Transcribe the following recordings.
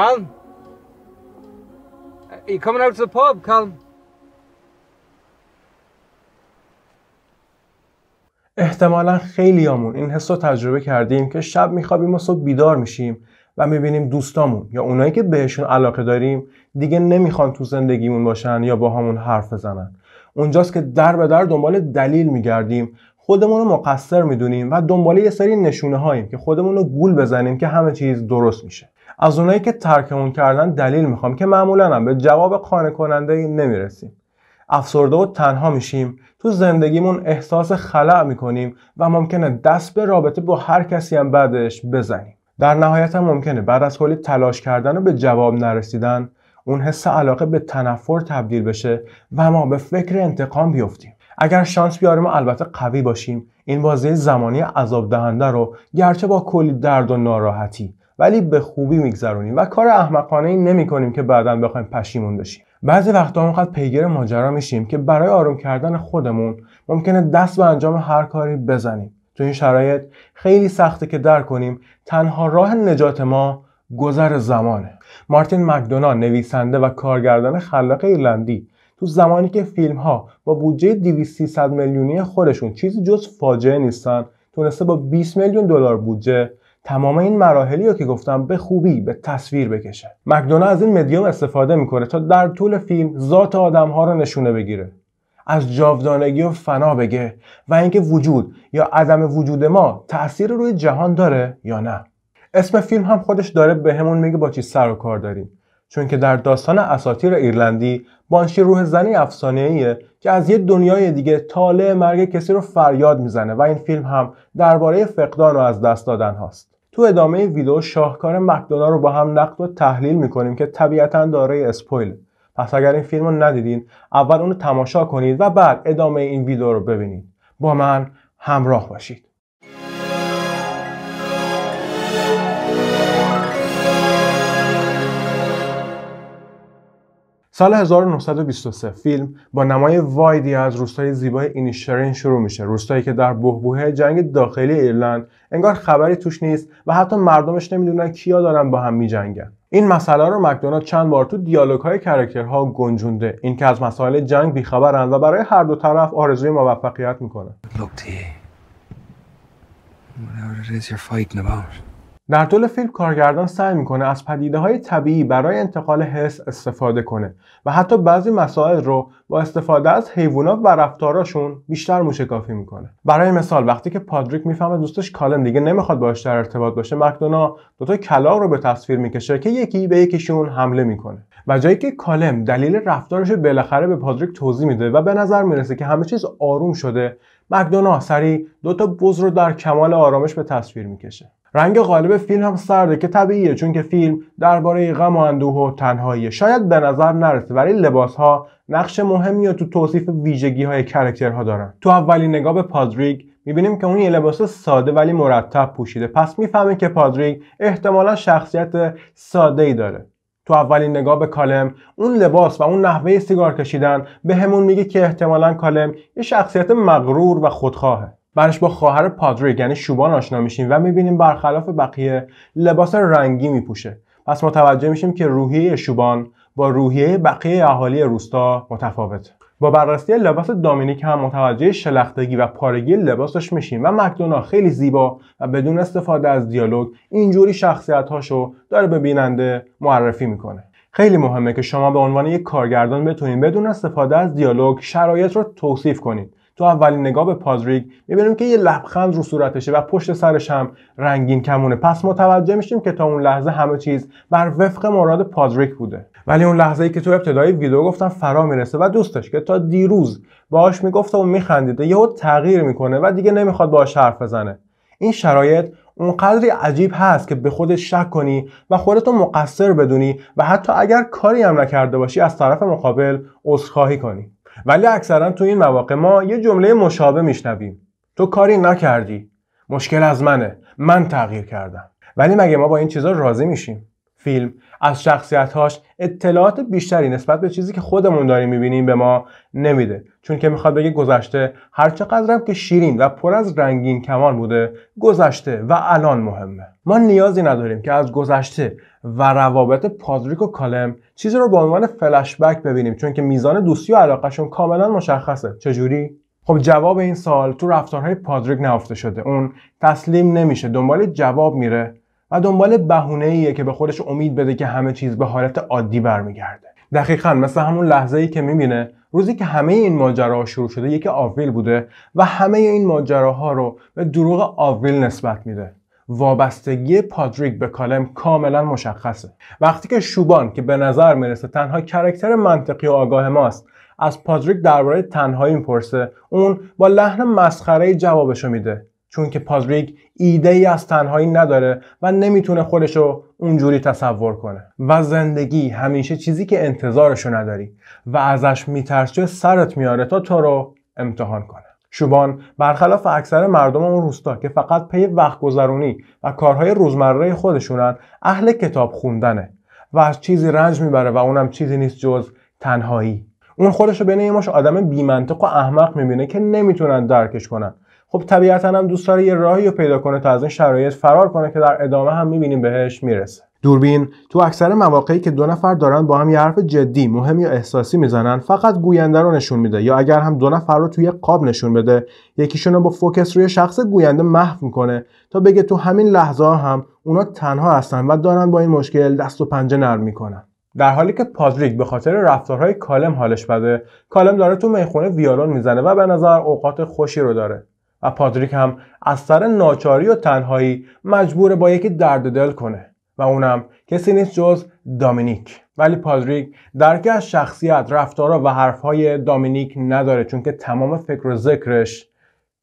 Calm. Are you coming out to the pub, احتمالا خیلیامون این حس رو تجربه کردیم که شب میخوابیم و صبح بیدار میشیم و میبینیم دوستامون یا اونایی که بهشون علاقه داریم دیگه نمیخوان تو زندگیمون باشن یا با همون حرف بزنن اونجاست که در به در دنبال دلیل میگردیم خودمون رو مقصر میدونیم و دنبال یه سری نشونه هاییم که خودمون رو گول بزنیم که همه چیز درست میشه از اونایی که ترکمون کردن دلیل میخوام که معمولا هم به جواب قانع کننده نمیرسیم افسرده و تنها میشیم تو زندگیمون احساس خلع میکنیم و ممکنه دست به رابطه با هر کسی هم بعدش بزنیم در نهایت هم ممکنه بعد از کلی تلاش کردن و به جواب نرسیدن اون حس علاقه به تنفر تبدیل بشه و ما به فکر انتقام بیفتیم اگر شانس بیاریم و البته قوی باشیم این بازی زمانی عذاب دهنده رو گرچه با کلی درد و ناراحتی ولی به خوبی میگذرونیم و کار احمقانه ای نمی کنیم که بعدا بخوایم پشیمون بشیم بعضی وقتا اونقدر پیگیر ماجرا میشیم که برای آروم کردن خودمون ممکنه دست به انجام هر کاری بزنیم تو این شرایط خیلی سخته که در کنیم تنها راه نجات ما گذر زمانه مارتین مکدونا نویسنده و کارگردان خلاق ایرلندی تو زمانی که فیلم ها با بودجه 200 میلیونی خودشون چیزی جز فاجعه نیستن تونسته با 20 میلیون دلار بودجه تمام این مراحلی رو که گفتم به خوبی به تصویر بکشه مکدونا از این مدیوم استفاده میکنه تا در طول فیلم ذات آدم ها رو نشونه بگیره از جاودانگی و فنا بگه و اینکه وجود یا عدم وجود ما تأثیر روی جهان داره یا نه اسم فیلم هم خودش داره بهمون به میگه با چی سر و کار داریم چون که در داستان اساطیر ایرلندی بانشی روح زنی افسانه‌ایه که از یه دنیای دیگه طالع مرگ کسی رو فریاد میزنه و این فیلم هم درباره فقدان و از دست دادن هاست. تو ادامه ویدیو شاهکار مکدونا رو با هم نقد و تحلیل میکنیم که طبیعتا دارای اسپویل. پس اگر این فیلم رو ندیدین اول اون تماشا کنید و بعد ادامه این ویدیو رو ببینید. با من همراه باشید. سال 1923 فیلم با نمای وایدی از روستای زیبای اینیشرین شروع میشه روستایی که در بهبوهه جنگ داخلی ایرلند انگار خبری توش نیست و حتی مردمش نمیدونن کیا دارن با هم میجنگن این مسئله رو مکدونالد چند بار تو دیالوگ های کرکترها گنجونده اینکه از مسائل جنگ بیخبرند و برای هر دو طرف آرزوی موفقیت میکنه در طول فیلم کارگردان سعی میکنه از پدیده های طبیعی برای انتقال حس استفاده کنه و حتی بعضی مسائل رو با استفاده از حیوانات و رفتاراشون بیشتر موشکافی میکنه برای مثال وقتی که پادریک میفهمه دوستش کالم دیگه نمیخواد باش در ارتباط باشه مکدونا دوتا کلاغ رو به تصویر میکشه که یکی به یکیشون حمله میکنه و جایی که کالم دلیل رفتارش بالاخره به پادریک توضیح میده و به نظر میرسه که همه چیز آروم شده مکدونا سری دوتا بز رو در کمال آرامش به تصویر میکشه رنگ غالب فیلم هم سرده که طبیعیه چون که فیلم درباره غم و اندوه و تنهاییه شاید به نظر نرسه ولی لباس ها نقش مهمی و تو توصیف ویژگی های کرکترها دارن تو اولین نگاه به پادریگ میبینیم که اون یه لباس ساده ولی مرتب پوشیده پس میفهمه که پادریگ احتمالا شخصیت ساده ای داره تو اولین نگاه به کالم اون لباس و اون نحوه سیگار کشیدن به همون میگه که احتمالا کالم یه شخصیت مغرور و خودخواهه برش با خواهر پادریگ یعنی شوبان آشنا میشیم و میبینیم برخلاف بقیه لباس رنگی میپوشه پس متوجه میشیم که روحیه شوبان با روحیه بقیه اهالی روستا متفاوته با بررسی لباس دامینیک هم متوجه شلختگی و پارگی لباسش میشیم و مکدونا خیلی زیبا و بدون استفاده از دیالوگ اینجوری شخصیت هاشو داره به بیننده معرفی میکنه خیلی مهمه که شما به عنوان یک کارگردان بتونید بدون استفاده از دیالوگ شرایط رو توصیف کنید تو اولین نگاه به پادریک میبینیم که یه لبخند رو صورتشه و پشت سرش هم رنگین کمونه پس متوجه میشیم که تا اون لحظه همه چیز بر وفق مراد پادریک بوده ولی اون لحظه ای که تو ابتدای ویدیو گفتم فرا میرسه و دوستش که تا دیروز باهاش میگفت و میخندیده یهو تغییر میکنه و دیگه نمیخواد باهاش حرف بزنه این شرایط اونقدری عجیب هست که به خودت شک کنی و خودتو مقصر بدونی و حتی اگر کاری هم نکرده باشی از طرف مقابل عذرخواهی کنی ولی اکثرا تو این مواقع ما یه جمله مشابه میشنویم تو کاری نکردی مشکل از منه من تغییر کردم ولی مگه ما با این چیزا راضی میشیم فیلم از شخصیتهاش اطلاعات بیشتری نسبت به چیزی که خودمون داریم میبینیم به ما نمیده چون که میخواد بگه گذشته هر که شیرین و پر از رنگین کمان بوده گذشته و الان مهمه ما نیازی نداریم که از گذشته و روابط پادریک و کالم چیزی رو به عنوان فلشبک ببینیم چون که میزان دوستی و علاقهشون کاملا مشخصه چجوری خب جواب این سال تو رفتارهای پادریک نهفته شده اون تسلیم نمیشه دنبال جواب میره و دنبال بهونه ایه که به خودش امید بده که همه چیز به حالت عادی برمیگرده دقیقا مثل همون لحظه ای که میبینه روزی که همه این ماجراها شروع شده یک آویل بوده و همه این ماجراها رو به دروغ آویل نسبت میده وابستگی پادریک به کالم کاملا مشخصه وقتی که شوبان که به نظر میرسه تنها کرکتر منطقی و آگاه ماست از پادریک درباره تنهایی میپرسه اون با لحن مسخره جوابشو میده چون که پازریک ایده ای از تنهایی نداره و نمیتونه خودش رو اونجوری تصور کنه و زندگی همیشه چیزی که انتظارشو نداری و ازش میترسه سرت میاره تا تو رو امتحان کنه شوبان برخلاف اکثر مردم اون روستا که فقط پی وقت گذرونی و کارهای روزمره خودشونن اهل کتاب خوندنه و از چیزی رنج میبره و اونم چیزی نیست جز تنهایی اون خودش رو بین یه آدم بیمنطق و احمق میبینه که نمیتونن درکش کنن خب طبیعتا هم دوست یه راهی رو پیدا کنه تا از این شرایط فرار کنه که در ادامه هم میبینیم بهش میرسه دوربین تو اکثر مواقعی که دو نفر دارن با هم یه حرف جدی مهم یا احساسی میزنن فقط گوینده رو نشون میده یا اگر هم دو نفر رو توی قاب نشون بده یکیشون رو با فوکس روی شخص گوینده محو میکنه تا بگه تو همین لحظه هم اونا تنها هستن و دارن با این مشکل دست و پنجه نرم میکنن در حالی که پازلیک به خاطر رفتارهای کالم حالش بده کالم داره تو میخونه ویالون میزنه و به نظر اوقات خوشی رو داره و پادریک هم از سر ناچاری و تنهایی مجبور با یکی درد دل کنه و اونم کسی نیست جز دامینیک ولی پادریک درک از شخصیت رفتارا و حرفهای دامینیک نداره چون که تمام فکر و ذکرش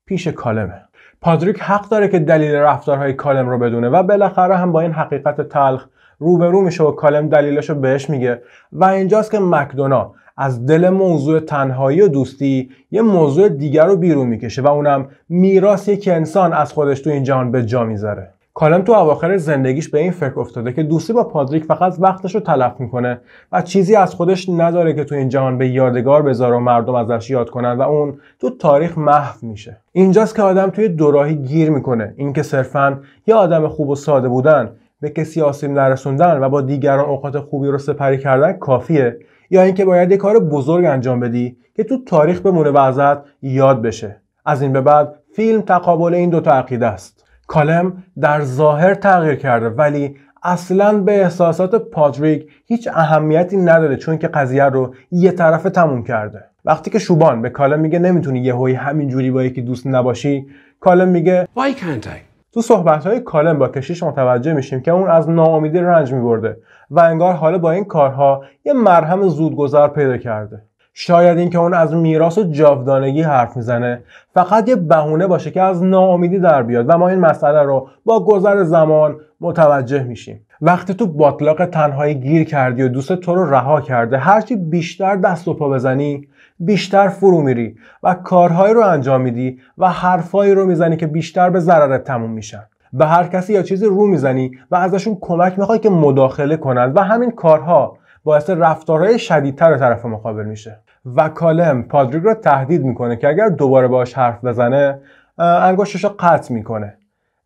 پیش کالمه پادریک حق داره که دلیل رفتارهای کالم رو بدونه و بالاخره هم با این حقیقت تلخ روبرو میشه و کالم دلیلش رو بهش میگه و اینجاست که مکدونا از دل موضوع تنهایی و دوستی یه موضوع دیگر رو بیرون میکشه و اونم میراثی که انسان از خودش تو این جهان به جا میذاره کالم تو اواخر زندگیش به این فکر افتاده که دوستی با پادریک فقط وقتش رو تلف میکنه و چیزی از خودش نداره که تو این جهان به یادگار بذاره و مردم ازش یاد کنن و اون تو تاریخ محو میشه اینجاست که آدم توی دوراهی گیر میکنه اینکه صرفا یه آدم خوب و ساده بودن به کسی آسیب نرسوندن و با دیگران اوقات خوبی رو سپری کردن کافیه یا اینکه باید یه کار بزرگ انجام بدی که تو تاریخ بمونه و ازت یاد بشه از این به بعد فیلم تقابل این دو عقیده است کالم در ظاهر تغییر کرده ولی اصلا به احساسات پاتریک هیچ اهمیتی نداره چون که قضیه رو یه طرفه تموم کرده وقتی که شوبان به کالم میگه نمیتونی یه همین همینجوری با یکی دوست نباشی کالم میگه Why can't I? تو صحبت های کالم با کشیش متوجه میشیم که اون از ناامیدی رنج میبرده و انگار حالا با این کارها یه مرهم زودگذر پیدا کرده شاید اینکه اون از میراث و جاودانگی حرف میزنه فقط یه بهونه باشه که از ناامیدی در بیاد و ما این مسئله رو با گذر زمان متوجه میشیم وقتی تو باطلاق تنهایی گیر کردی و دوست تو رو رها کرده هرچی بیشتر دست و پا بزنی بیشتر فرو میری و کارهایی رو انجام میدی و حرفهایی رو میزنی که بیشتر به ضررت تموم میشن به هر کسی یا چیزی رو میزنی و ازشون کمک میخوای که مداخله کنند و همین کارها باعث رفتارهای شدیدتر طرف مقابل میشه و کالم پادریگ رو تهدید میکنه که اگر دوباره باش حرف بزنه انگشتش رو قطع میکنه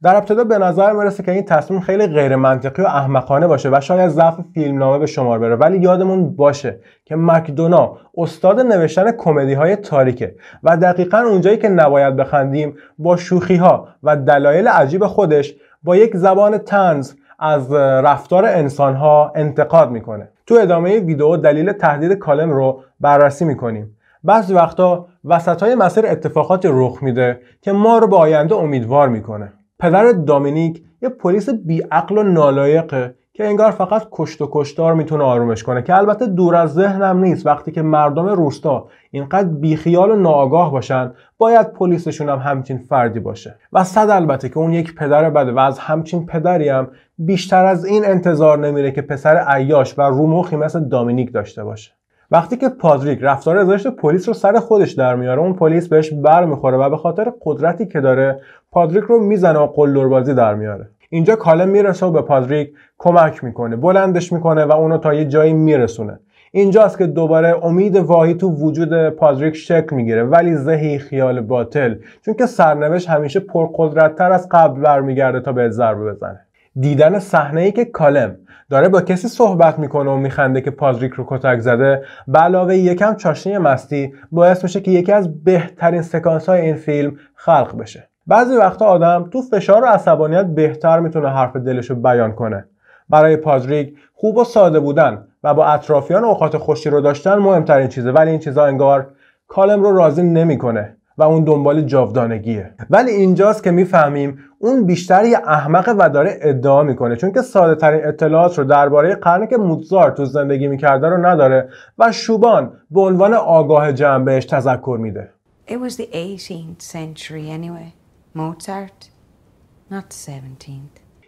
در ابتدا به نظر میرسه که این تصمیم خیلی غیر منطقی و احمقانه باشه و شاید ضعف فیلمنامه به شمار بره ولی یادمون باشه که مکدونا استاد نوشتن کمدی های تاریکه و دقیقا اونجایی که نباید بخندیم با شوخی ها و دلایل عجیب خودش با یک زبان تنز از رفتار انسان ها انتقاد میکنه تو ادامه ویدیو دلیل تهدید کالم رو بررسی میکنیم بعضی وقتا وسط های مسیر اتفاقاتی رخ میده که ما رو به آینده امیدوار میکنه پدر دامینیک یه پلیس بیعقل و نالایقه که انگار فقط کشت و کشتار میتونه آرومش کنه که البته دور از ذهنم نیست وقتی که مردم روستا اینقدر بیخیال و ناآگاه باشن باید پلیسشون هم همچین فردی باشه و صد البته که اون یک پدر بده و از همچین پدری هم بیشتر از این انتظار نمیره که پسر عیاش و رومخی مثل دامینیک داشته باشه وقتی که پادریک رفتار زشت پلیس رو سر خودش در میاره اون پلیس بهش بر و به خاطر قدرتی که داره پادریک رو میزنه و قلدربازی در میاره اینجا کالم میرسه و به پادریک کمک میکنه بلندش میکنه و اونو تا یه جایی میرسونه اینجاست که دوباره امید واهی تو وجود پادریک شکل میگیره ولی ذهی خیال باطل چون که سرنوشت همیشه پرقدرتتر از قبل برمیگرده تا به ضربه بزنه دیدن صحنه ای که کالم داره با کسی صحبت میکنه و میخنده که پادریک رو کتک زده به علاوه یکم چاشنی مستی باعث میشه که یکی از بهترین سکانس های این فیلم خلق بشه بعضی وقتا آدم تو فشار و عصبانیت بهتر میتونه حرف دلش رو بیان کنه برای پادریک خوب و ساده بودن و با اطرافیان اوقات خوشی رو داشتن مهمترین چیزه ولی این چیزا انگار کالم رو راضی نمیکنه و اون دنبال جاودانگیه ولی اینجاست که میفهمیم اون بیشتر یه احمق و داره ادعا میکنه چون که ساده ترین اطلاعات رو درباره قرنی که موزارت تو زندگی میکرده رو نداره و شوبان به عنوان آگاه جمع بهش تذکر میده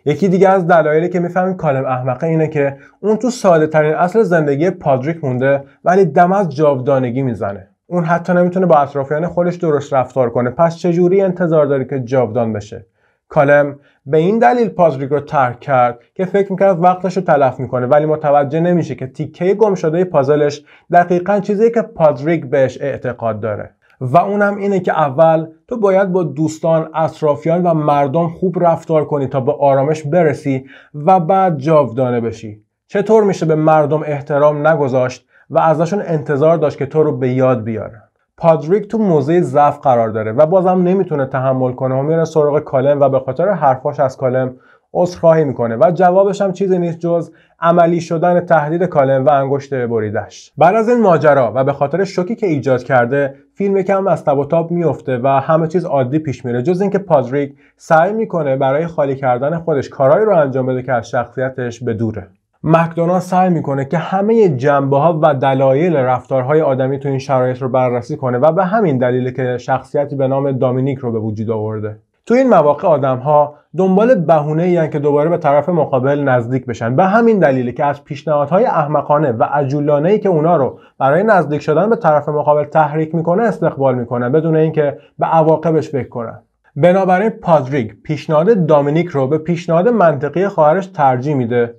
یکی دیگه از دلایلی که میفهمیم کالم احمقه اینه که اون تو ساده ترین اصل زندگی پادریک مونده ولی دم از جاودانگی میزنه اون حتی نمیتونه با اطرافیان خودش درست رفتار کنه پس چجوری انتظار داری که جاودان بشه کالم به این دلیل پازریک رو ترک کرد که فکر میکرد وقتش رو تلف میکنه ولی متوجه نمیشه که تیکه گمشده پازلش دقیقا چیزی که پازریک بهش اعتقاد داره و اونم اینه که اول تو باید با دوستان، اطرافیان و مردم خوب رفتار کنی تا به آرامش برسی و بعد جاودانه بشی. چطور میشه به مردم احترام نگذاشت و ازشون انتظار داشت که تو رو به یاد بیاره پادریک تو موزه ضعف قرار داره و بازم نمیتونه تحمل کنه و میره سراغ کالم و به خاطر حرفاش از کالم عذرخواهی میکنه و جوابش هم چیزی نیست جز عملی شدن تهدید کالم و انگشت بریدش بعد از این ماجرا و به خاطر شوکی که ایجاد کرده فیلم کم از تب و تاب میفته و همه چیز عادی پیش میره جز اینکه پادریک سعی میکنه برای خالی کردن خودش کارهایی رو انجام بده که از شخصیتش به دوره مکدونالد سعی میکنه که همه جنبه ها و دلایل رفتارهای آدمی تو این شرایط رو بررسی کنه و به همین دلیل که شخصیتی به نام دامینیک رو به وجود آورده تو این مواقع آدم ها دنبال بهونه یعنی که دوباره به طرف مقابل نزدیک بشن به همین دلیل که از پیشنهادهای احمقانه و عجولانه ای که اونا رو برای نزدیک شدن به طرف مقابل تحریک میکنه استقبال میکنن بدون اینکه به عواقبش فکر کنن بنابراین پادریگ پیشنهاد دامینیک رو به پیشنهاد منطقی خواهرش ترجیح میده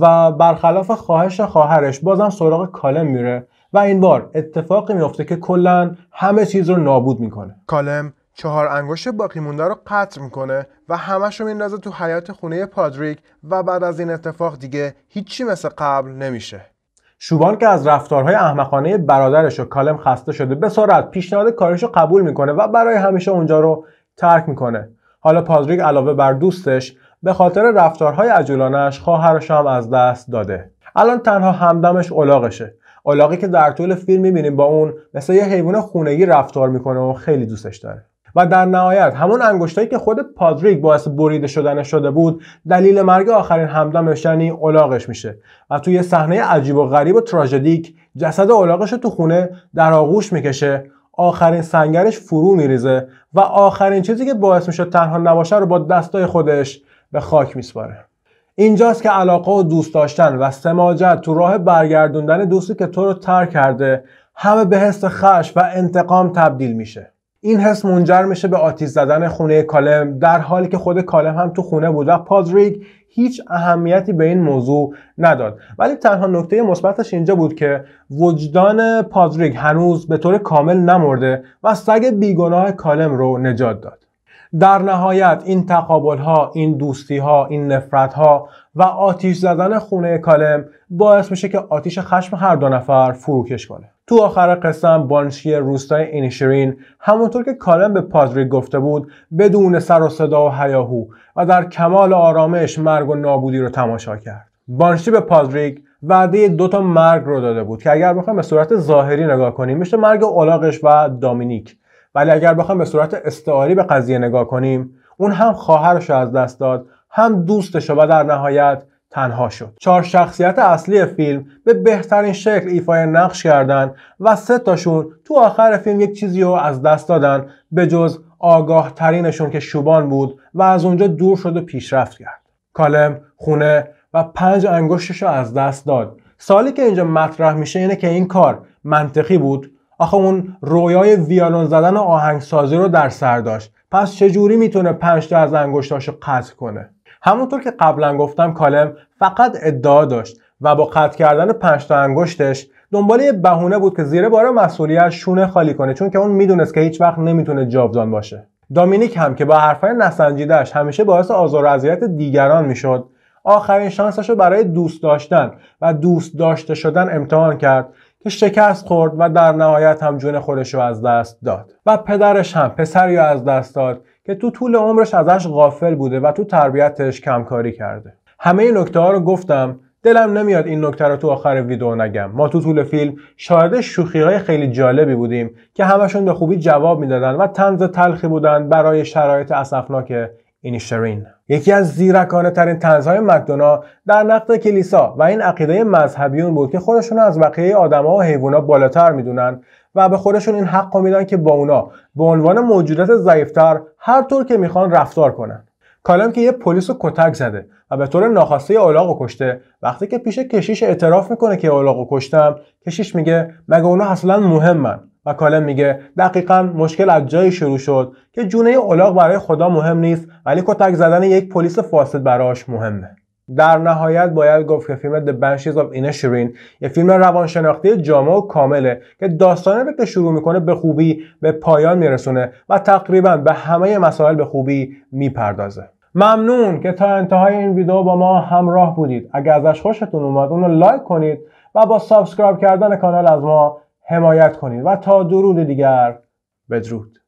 و برخلاف خواهش خواهرش بازم سراغ کالم میره و این بار اتفاقی میفته که کلا همه چیز رو نابود میکنه کالم چهار انگشت باقی مونده رو قطع میکنه و همش رو میندازه تو حیات خونه پادریک و بعد از این اتفاق دیگه هیچی مثل قبل نمیشه شوبان که از رفتارهای احمقانه برادرش و کالم خسته شده به سرعت پیشنهاد کارش رو قبول میکنه و برای همیشه اونجا رو ترک میکنه حالا پادریک علاوه بر دوستش به خاطر رفتارهای عجولانش خواهرش هم از دست داده الان تنها همدمش اولاقشه اولاقی که در طول فیلم میبینیم با اون مثل یه حیوان خونگی رفتار میکنه و خیلی دوستش داره و در نهایت همون انگشتایی که خود پادریک باعث بریده شدن شده بود دلیل مرگ آخرین همدمش یعنی میشه و توی صحنه عجیب و غریب و تراژدیک جسد الاغش تو خونه در آغوش میکشه آخرین سنگرش فرو میریزه و آخرین چیزی که باعث میشه تنها نباشه رو با دستای خودش به خاک میسپاره اینجاست که علاقه و دوست داشتن و سماجت تو راه برگردوندن دوستی که تو رو ترک کرده همه به حس خش و انتقام تبدیل میشه این حس منجر میشه به آتیز زدن خونه کالم در حالی که خود کالم هم تو خونه بود و پادریک هیچ اهمیتی به این موضوع نداد ولی تنها نکته مثبتش اینجا بود که وجدان پادریک هنوز به طور کامل نمرده و سگ بیگناه کالم رو نجات داد در نهایت این تقابل ها، این دوستی ها، این نفرت ها و آتیش زدن خونه کالم باعث میشه که آتیش خشم هر دو نفر فروکش کنه. تو آخر قسم بانشی روستای اینیشرین همونطور که کالم به پادری گفته بود بدون سر و صدا و هیاهو و در کمال آرامش مرگ و نابودی رو تماشا کرد. بانشی به پادریک وعده دو تا مرگ رو داده بود که اگر بخوایم به صورت ظاهری نگاه کنیم میشه مرگ اولاغش و دامینیک ولی اگر بخوایم به صورت استعاری به قضیه نگاه کنیم اون هم خواهرش از دست داد هم دوستش و در نهایت تنها شد چهار شخصیت اصلی فیلم به بهترین شکل ایفای نقش کردن و سه تاشون تو آخر فیلم یک چیزی رو از دست دادن به جز آگاه ترینشون که شوبان بود و از اونجا دور شد و پیشرفت کرد کالم خونه و پنج انگشتش رو از دست داد سالی که اینجا مطرح میشه اینه که این کار منطقی بود آخه اون رویای ویالون زدن و آهنگسازی رو در سر داشت پس چجوری میتونه پنج تا از انگشتاشو قطع کنه همونطور که قبلا گفتم کالم فقط ادعا داشت و با قطع کردن پنج تا انگشتش دنبال یه بهونه بود که زیر بار مسئولیت شونه خالی کنه چون که اون میدونست که هیچ وقت نمیتونه جاودان باشه دامینیک هم که با حرفهای نسنجیدهش همیشه باعث آزار و اذیت دیگران میشد آخرین شانسش رو برای دوست داشتن و دوست داشته شدن امتحان کرد که شکست خورد و در نهایت هم جون خودش رو از دست داد و پدرش هم پسری از دست داد که تو طول عمرش ازش غافل بوده و تو تربیتش کمکاری کرده همه این نکته ها رو گفتم دلم نمیاد این نکته رو تو آخر ویدیو نگم ما تو طول فیلم شاهد شوخی های خیلی جالبی بودیم که همشون به خوبی جواب میدادن و تنز تلخی بودن برای شرایط اسفناک اینیشترین یکی از زیرکانه ترین تنزهای مکدونا در نقد کلیسا و این عقیده مذهبیون بود که خودشون از بقیه آدما و حیوان بالاتر میدونن و به خودشون این حق میدن که با اونا به عنوان موجودات ضعیفتر هر طور که میخوان رفتار کنن کالم که یه پلیس رو کتک زده و به طور ناخواسته رو کشته وقتی که پیش کشیش اعتراف میکنه که و کشتم کشیش میگه مگه اونا اصلا مهمن و کالم میگه دقیقا مشکل از جایی شروع شد که جونه اولاغ برای خدا مهم نیست ولی کتک زدن یک پلیس فاسد براش مهمه در نهایت باید گفت که فیلم The Banshees of Inisherin یه فیلم روانشناختی جامع و کامله که داستانه رو که شروع میکنه به خوبی به پایان میرسونه و تقریبا به همه مسائل به خوبی میپردازه ممنون که تا انتهای این ویدیو با ما همراه بودید اگر ازش خوشتون اومد اونو لایک کنید و با سابسکرایب کردن کانال از ما حمایت کنید و تا درود دیگر بدرود